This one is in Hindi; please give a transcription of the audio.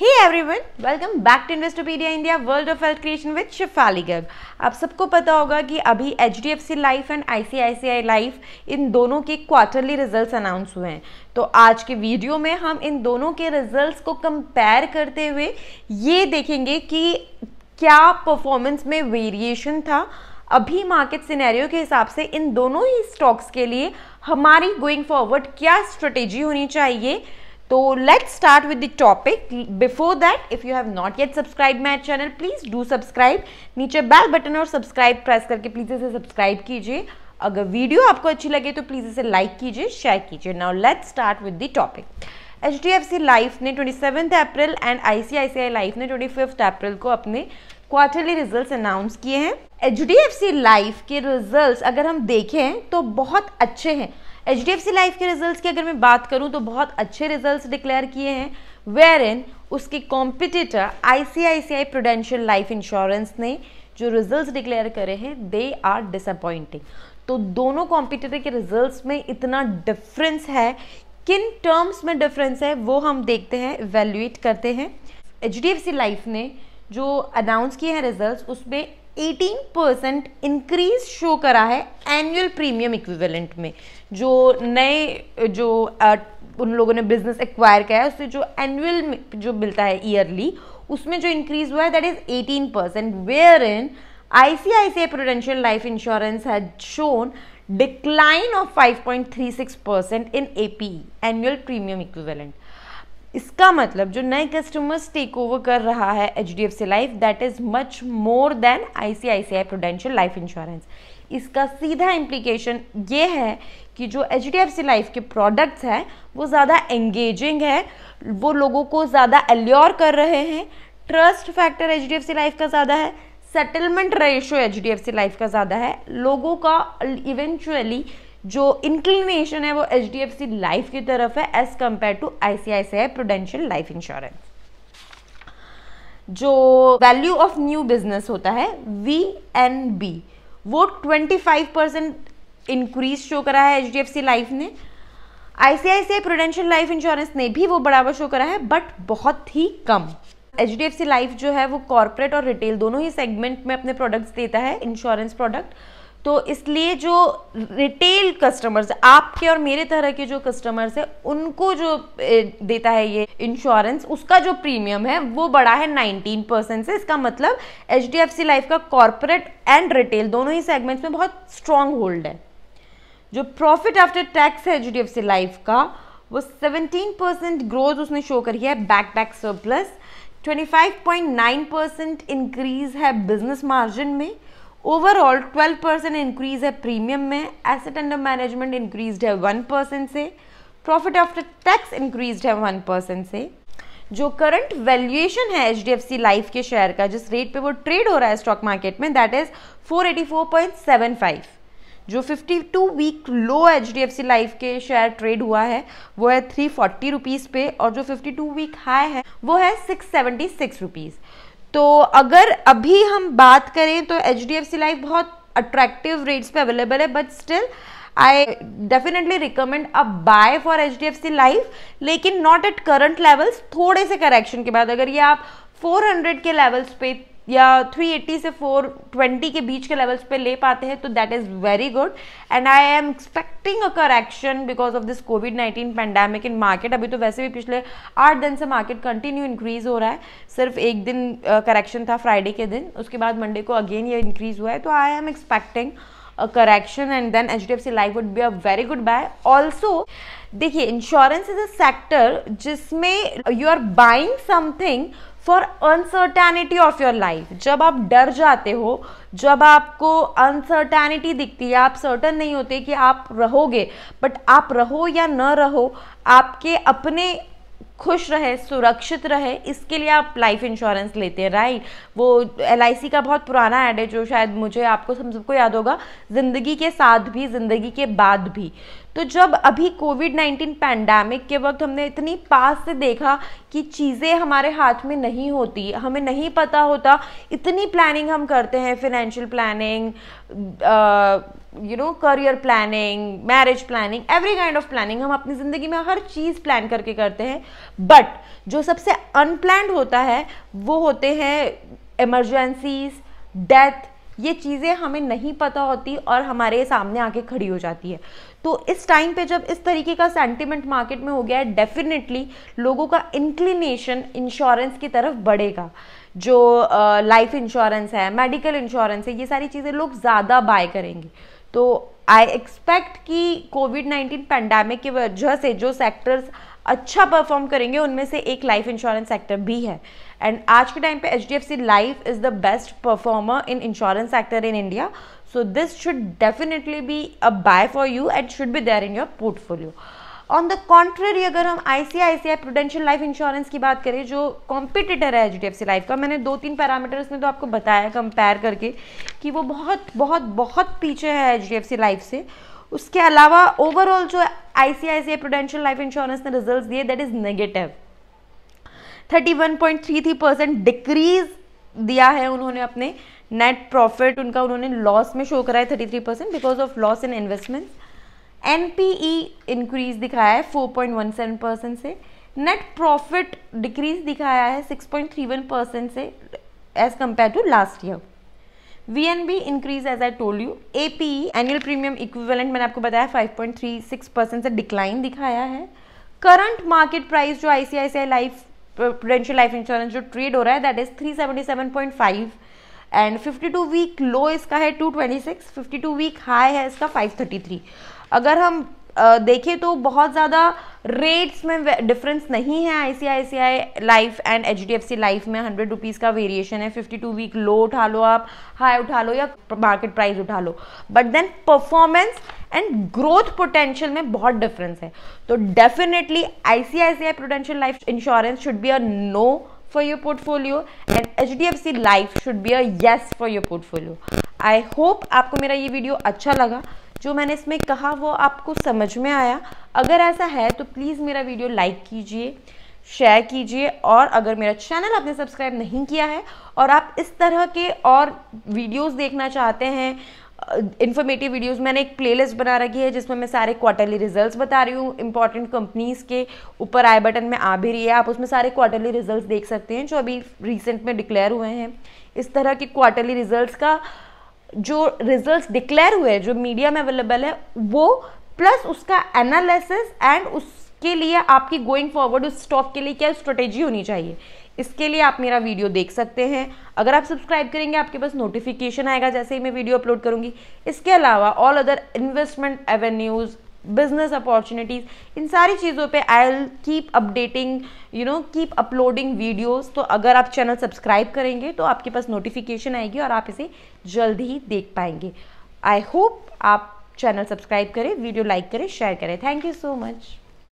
hey everyone, welcome back to Investopedia India world of wealth creation with Shifali Garg आप सबको पता होगा कि अभी H D F C life and I C I C I life इन दोनों के क्वार्टरली रिजल्ट अनाउंस हुए हैं तो आज के वीडियो में हम इन दोनों के रिजल्ट को कंपेयर करते हुए ये देखेंगे कि क्या परफॉर्मेंस में वेरिएशन था अभी मार्केट सिनेरियो के हिसाब से इन दोनों ही स्टॉक्स के लिए हमारी गोइंग फॉरवर्ड क्या स्ट्रेटेजी होनी चाहिए तो let's start with the topic before that if you have not yet subscribe my channel please do subscribe नीचे बेल बटन और सब्सक्राइब प्रेस करके प्लीज़ इसे सब्सक्राइब कीजिए अगर वीडियो आपको अच्छी लगे तो प्लीज़ इसे लाइक कीजिए शेयर कीजिए now let's start with the topic H D F C life ने twenty seventh April and I C I C I life ने ट्वेंटी फिफ्थ अप्रैल को अपने क्वार्टरली रिजल्ट अनाउंस किए हैं H D F C life के रिजल्ट अगर हम देखें तो बहुत अच्छे हैं एच डी लाइफ के रिजल्ट की अगर मैं बात करूँ तो बहुत अच्छे रिजल्ट डिक्लेयर किए हैं वेयर इन उसके competitor I C I C I prudential life insurance ने जो रिजल्ट्स डिक्लेयर करे हैं दे आर डिसअपॉइंटिंग तो दोनों कॉम्पिटिटर के रिजल्ट्स में इतना डिफरेंस है किन टर्म्स में डिफरेंस है वो हम देखते हैं वैल्यूएट करते हैं H D F C life ने जो अनाउंस किए हैं रिजल्ट्स उसमें 18 परसेंट इंक्रीज शो करा है एनुअल प्रीमियम इक्विवेलेंट में जो नए जो आ, उन लोगों ने बिजनेस एक्वायर किया है उससे जो एनुअल जो मिलता है ईयरली उसमें जो इंक्रीज हुआ है that is 18 percent where in I C I C I prudential life insurance has shown decline of five point three six percent in A P annual premium equivalent इसका मतलब जो नए कस्टमर्स टेक ओवर कर रहा है H D F C life that is much more than I C I C I prudential life insurance इसका सीधा इम्प्लीकेशन ये है कि जो H D F C life के प्रोडक्ट्स हैं वो ज़्यादा एंगेजिंग है वो लोगों को ज़्यादा एल्योर कर रहे हैं trust factor H D F C life का ज़्यादा है settlement ratio H D F C life का ज़्यादा है लोगों का इवेंचुअली जो इंक्लिनेशन है वो H D F C life की तरफ है as compare to I C I C I prudential life insurance जो वैल्यू ऑफ न्यू बिजनेस होता है वी एन बी वो फाइव परसेंट इंक्रीज शो करा है H D F C life ने आई प्रोडेंशियल लाइफ इंश्योरेंस ने भी वो बढ़ावा शो करा है बट बहुत ही कम H D F C life जो है वो कॉरपोरेट और रिटेल दोनों ही सेगमेंट में अपने प्रोडक्ट्स देता है इंश्योरेंस प्रोडक्ट तो इसलिए जो रिटेल कस्टमर्स आपके और मेरे तरह के जो कस्टमर्स है उनको जो देता है ये इंश्योरेंस उसका जो प्रीमियम है वो बड़ा है 19 परसेंट से इसका मतलब H D F C life का कॉरपोरेट एंड रिटेल दोनों ही सेगमेंट्स में बहुत स्ट्रांग होल्ड है जो प्रॉफिट आफ्टर टैक्स है H D F C life का वो 17 परसेंट ग्रोथ उसने शो करी है back back surplus 25.9 percent increase है बिजनेस मार्जिन में ओवरऑल 12 परसेंट इंक्रीज है प्रीमियम में एसेट अंडर मैनेजमेंट इंक्रीज है वन परसेंट से प्रॉफिट आफ्टर टैक्स इंक्रीज है वन परसेंट से जो करंट वैल्यूएशन है H D F C life के शेयर का जिस रेट पे वो ट्रेड हो रहा है स्टॉक मार्केट में दैट इज 484.75 जो 52 week low H D F C life के शेयर ट्रेड हुआ है वो है थ्री फोर्टी रुपीज़ पे और जो 52 वीक हाई है वो है सिक्स सेवेंटी सिक्स रुपीज़ तो अगर अभी हम बात करें तो H D F C life बहुत अट्रैक्टिव रेट्स पे अवेलेबल है but still I definitely recommend a buy for H D F C life लेकिन नॉट एट करंट लेवल्स थोड़े से करेक्शन के बाद अगर ये आप 400 के लेवल्स पे या 380 से 420 के बीच के लेवल्स पे ले पाते हैं तो that is very good and I am expecting a correction because of this covid 19 pandemic in market अभी तो वैसे भी पिछले आठ दिन से मार्केट कंटिन्यू इंक्रीज हो रहा है सिर्फ एक दिन करेक्शन uh, था फ्राइडे के दिन उसके बाद मंडे को अगेन ये इंक्रीज हुआ है तो I am expecting then H D F C life would be a very good buy also देखिए इंश्योरेंस इज अ सेक्टर जिसमें you are buying something for uncertainty of your life जब आप डर जाते हो जब आपको अनसर्टैनिटी दिखती है आप सर्टन नहीं होते कि आप रहोगे बट आप रहो या न रहो आपके अपने खुश रहे सुरक्षित रहे इसके लिए आप लाइफ इंश्योरेंस लेते हैं राइट वो एल का बहुत पुराना ऐड है जो शायद मुझे आपको हम सबको याद होगा ज़िंदगी के साथ भी ज़िंदगी के बाद भी तो जब अभी कोविड नाइन्टीन पैंडमिक के वक्त हमने इतनी पास से देखा कि चीज़ें हमारे हाथ में नहीं होती हमें नहीं पता होता इतनी प्लानिंग हम करते हैं financial planning you know career planning marriage planning every kind of planning हम अपनी ज़िंदगी में हर चीज़ प्लान करके करते हैं बट जो सबसे अनप्लान होता है वो होते हैं इमरजेंसीज डेथ ये चीज़ें हमें नहीं पता होती और हमारे सामने आके खड़ी हो जाती है तो इस टाइम पे जब इस तरीके का सेंटिमेंट मार्केट में हो गया है डेफिनेटली लोगों का इंक्लिनेशन इंश्योरेंस की तरफ बढ़ेगा जो लाइफ uh, इंश्योरेंस है मेडिकल इंश्योरेंस है ये सारी चीज़ें लोग ज़्यादा बाय करेंगे तो आई एक्सपेक्ट कि कोविड नाइन्टीन पैंडमिक की वजह से जो सेक्टर्स अच्छा परफॉर्म करेंगे उनमें से एक लाइफ इंश्योरेंस सेक्टर भी है एंड आज के टाइम पे H D F C life is the best performer in insurance sector in India so this should definitely be a buy for you and should be there in your portfolio on the contrary अगर हम आईसीआईसीआई प्रोडेंशियल लाइफ इंश्योरेंस की बात करें जो कॉम्पिटिटर है H D F C life का मैंने दो तीन पैरामीटर्स में तो आपको बताया कंपेयर करके कि वो बहुत बहुत बहुत पीछे है H D F C life से उसके अलावा ओवरऑल जो I C I C I prudential life insurance ने रिजल्ट दिए that is negative three percent decrease दिया है उन्होंने अपने नेट प्रॉफिट उनका उन्होंने लॉस में शो करा है three percent because of loss in investment N P E increase दिखाया है 4.17 परसेंट से नेट प्रॉफिट डिक्रीज दिखाया है 6.31 परसेंट से as compare to last year V N B increase as I told you A P E annual premium equivalent मैंने आपको बताया 5.36 परसेंट से डिक्लाइन दिखाया है करंट मार्केट प्राइस जो I C I C I life prudential life insurance जो ट्रेड हो रहा है that is 377.5 and 52 week low इसका है 226 52 वीक हाई है इसका 533 अगर हम देखें तो बहुत ज़्यादा रेट्स में डिफरेंस नहीं है I C I C I life and H D F C life में हंड्रेड रुपीज़ का वेरिएशन है फिफ्टी टू वीक लो उठा लो आप हाई उठा लो या मार्केट प्राइस उठा लो but then performance and growth potential में बहुत डिफरेंस है तो definitely I C I C I potential life insurance should be a no for your and H D F C life should be a yes for your portfolio I hope आपको मेरा ये वीडियो अच्छा लगा जो मैंने इसमें कहा वो आपको समझ में आया अगर ऐसा है तो प्लीज़ मेरा वीडियो लाइक कीजिए शेयर कीजिए और अगर मेरा चैनल आपने सब्सक्राइब नहीं किया है और आप इस तरह के और वीडियोस देखना चाहते हैं इन्फॉर्मेटिव वीडियोस मैंने एक प्लेलिस्ट बना रखी है जिसमें मैं सारे क्वार्टरली रिजल्ट्स बता रही हूँ इंपॉर्टेंट कंपनीज़ के ऊपर आई बटन में आ भी रही है आप उसमें सारे क्वार्टरली रिजल्ट देख सकते हैं जो अभी रिसेंट में डिक्लेयर हुए हैं इस तरह के क्वार्टरली रिजल्ट का जो रिजल्ट्स डिक्लेयर हुए हैं जो मीडिया में अवेलेबल है वो प्लस उसका एनालिसिस एंड उसके लिए आपकी गोइंग फॉरवर्ड उस स्टॉक के लिए क्या स्ट्रेटेजी होनी चाहिए इसके लिए आप मेरा वीडियो देख सकते हैं अगर आप सब्सक्राइब करेंगे आपके पास नोटिफिकेशन आएगा जैसे ही मैं वीडियो अपलोड करूँगी इसके अलावा all other investment avenues business opportunities इन सारी चीज़ों पे I'll keep updating you know keep uploading videos तो अगर आप चैनल सब्सक्राइब करेंगे तो आपके पास नोटिफिकेशन आएगी और आप इसे जल्द ही देख पाएंगे आई होप आप चैनल सब्सक्राइब करें वीडियो लाइक करें शेयर करें थैंक यू सो मच